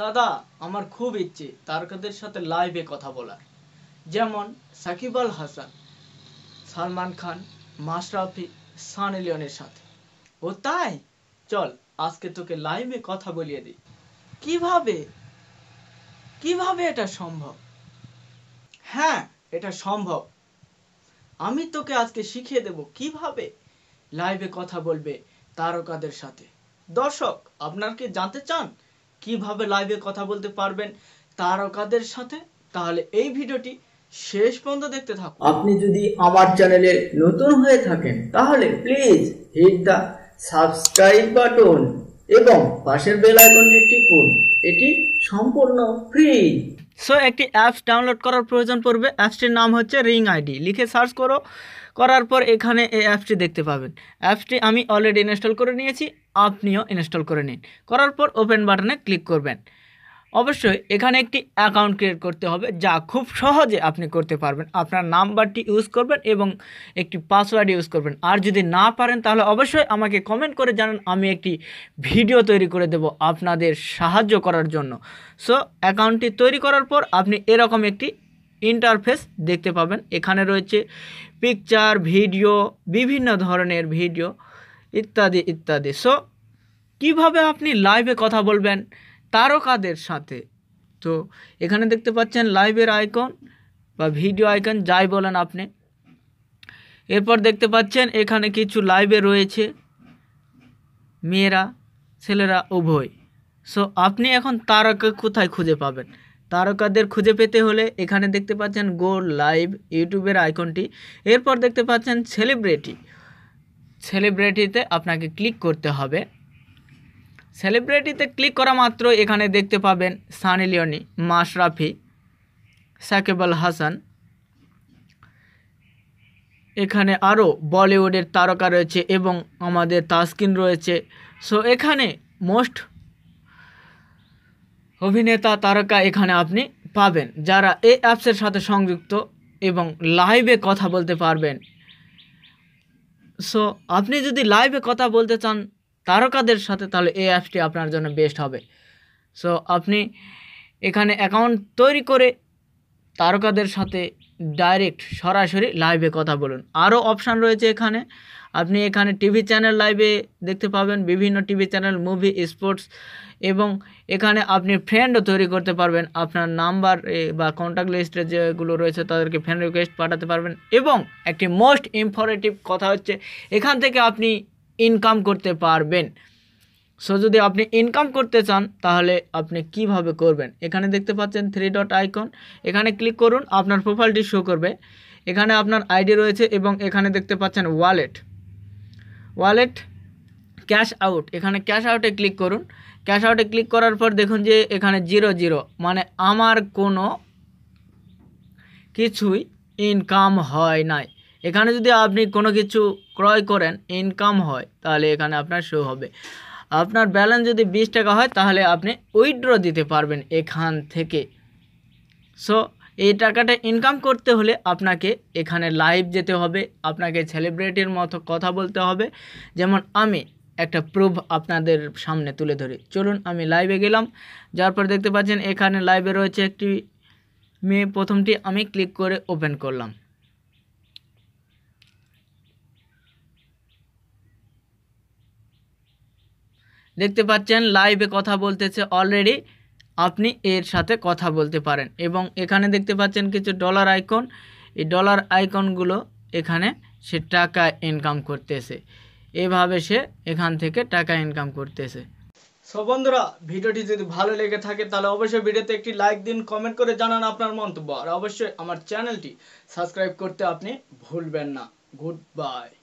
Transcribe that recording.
দাদা আমার খুব ইচ্ছে তারকাদের সাথে লাইভে কথা বলার যেমন সাকিব আল হাসান সালমান খান মাশরাফি সানি লিওনের সাথে ও তাই চল আজকে তোকে লাইভে কথা বলিয়ে দিই কিভাবে কিভাবে এটা সম্ভব হ্যাঁ এটা সম্ভব আমি তোকে আজকে শিখিয়ে দেব কিভাবে লাইভে কথা বলবে তারকাদের সাথে দর্শক আপনার কি জানতে চান কিভাবে লাইভে কথা বলতে পারবেন তারকাদের সাথে তাহলে এই ভিডিওটি শেষ পর্যন্ত দেখতে থাকুন আপনি যদি আমার চ্যানেলে নতুন হয়ে থাকেন তাহলে please hit the subscribe button এবং পাশের বেল আইকনটি টিপুন এটি সম্পূর্ণ ফ্রি সো একটি অ্যাপস ডাউনলোড করার প্রয়োজন পড়বে অ্যাপসটির নাম হচ্ছে রিং আইডি লিখে সার্চ করো করার পর এখানে এই অ্যাপসটি দেখতে পাবেন অ্যাপসটি আমি অলরেডি ইনস্টল করে নিয়েছি আপনিও ইনস্টল করে নিন করার পর ওপেন বাটনে ক্লিক করবেন অবশ্যই এখানে একটি অ্যাকাউন্ট ক্রিয়েট করতে হবে যা খুব সহজে আপনি করতে পারবেন আপনার নাম্বারটি ইউজ করবেন এবং একটি পাসওয়ার্ড ইউজ করবেন আর যদি না পারেন তাহলে অবশ্যই আমাকে কমেন্ট করে জানান আমি একটি ভিডিও তৈরি করে দেব আপনাদের সাহায্য করার জন্য সো অ্যাকাউন্টটি তৈরি করার পর আপনি এরকম একটি ইন্টারফেস দেখতে পাবেন এখানে রয়েছে পিকচার ভিডিও বিভিন্ন ধরনের ভিডিও ইত্যাদি ইত্যাদি সো কিভাবে আপনি লাইভে কথা বলবেন তারকাদের সাথে তো এখানে দেখতে পাচ্ছেন লাইভের আইকন বা ভিডিও আইকন যাই বলেন আপনি এরপর দেখতে পাচ্ছেন এখানে কিছু লাইভে রয়েছে মেয়েরা ছেলেরা উভয় সো আপনি এখন তারকা কোথায় খুঁজে পাবেন তারকাদের খুঁজে পেতে হলে এখানে দেখতে পাচ্ছেন গো লাইভ ইউটিউবের আইকনটি এরপর দেখতে পাচ্ছেন সেলিব্রিটি সেলিব্রিটিতে আপনাকে ক্লিক করতে হবে সেলিব্রিটিতে ক্লিক করা মাত্র এখানে দেখতে পাবেন সানি লিওনি মাশরাফি সাকিব আল হাসান এখানে আরও বলিউডের তারকা রয়েছে এবং আমাদের তাসকিন রয়েছে সো এখানে মোস্ট অভিনেতা তারকা এখানে আপনি পাবেন যারা এই অ্যাপসের সাথে সংযুক্ত এবং লাইভে কথা বলতে পারবেন সো আপনি যদি লাইভে কথা বলতে চান তারকাদের সাথে তাহলে এই অ্যাপসটি আপনার জন্য বেস্ট হবে সো আপনি এখানে অ্যাকাউন্ট তৈরি করে তারকাদের সাথে ডাইরেক্ট সরাসরি লাইভে কথা বলুন আরও অপশান রয়েছে এখানে আপনি এখানে টিভি চ্যানেল লাইভে দেখতে পাবেন বিভিন্ন টিভি চ্যানেল মুভি স্পোর্টস এবং এখানে আপনি ফ্রেন্ডও তৈরি করতে পারবেন আপনার নাম্বার বা কন্ট্যাক্ট লিস্টে যেগুলো রয়েছে তাদেরকে ফ্রেন্ড রিকোয়েস্ট পাঠাতে পারবেন এবং একটি মোস্ট ইম্পরেটিভ কথা হচ্ছে এখান থেকে আপনি ইনকাম করতে পারবেন সো যদি আপনি ইনকাম করতে চান তাহলে আপনি কিভাবে করবেন এখানে দেখতে পাচ্ছেন থ্রি ডট আইকন এখানে ক্লিক করুন আপনার প্রোফাইলটি শো করবে এখানে আপনার আইডি রয়েছে এবং এখানে দেখতে পাচ্ছেন ওয়ালেট ওয়ালেট ক্যাশ আউট এখানে ক্যাশ আউটে ক্লিক করুন ক্যাশ আউটে ক্লিক করার পর দেখুন যে এখানে জিরো জিরো মানে আমার কোনো কিছুই ইনকাম হয় নাই এখানে যদি আপনি কোনো কিছু ক্রয় করেন ইনকাম হয় তাহলে এখানে আপনার শো হবে আপনার ব্যালেন্স যদি বিশ টাকা হয় তাহলে আপনি উইড্র দিতে পারবেন এখান থেকে সো এই টাকাটা ইনকাম করতে হলে আপনাকে এখানে লাইভ যেতে হবে আপনাকে সেলিব্রিটির মতো কথা বলতে হবে যেমন আমি একটা প্রুফ আপনাদের সামনে তুলে ধরি চলুন আমি লাইভে গেলাম যার পর দেখতে পাচ্ছেন এখানে লাইভে রয়েছে একটি মেয়ে প্রথমটি আমি ক্লিক করে ওপেন করলাম দেখতে পাচ্ছেন লাইভে কথা বলতেছে অলরেডি আপনি এর সাথে কথা বলতে পারেন এবং এখানে দেখতে পাচ্ছেন কিছু ডলার আইকন এই ডলার আইকনগুলো এখানে সে টাকা ইনকাম করতেছে এভাবে সে এখান থেকে টাকা ইনকাম করতেছে সো বন্ধুরা ভিডিওটি যদি ভালো লেগে থাকে তাহলে অবশ্যই ভিডিওতে একটি লাইক দিন কমেন্ট করে জানান আপনার মন্তব্য আর অবশ্যই আমার চ্যানেলটি সাবস্ক্রাইব করতে আপনি ভুলবেন না গুড বাই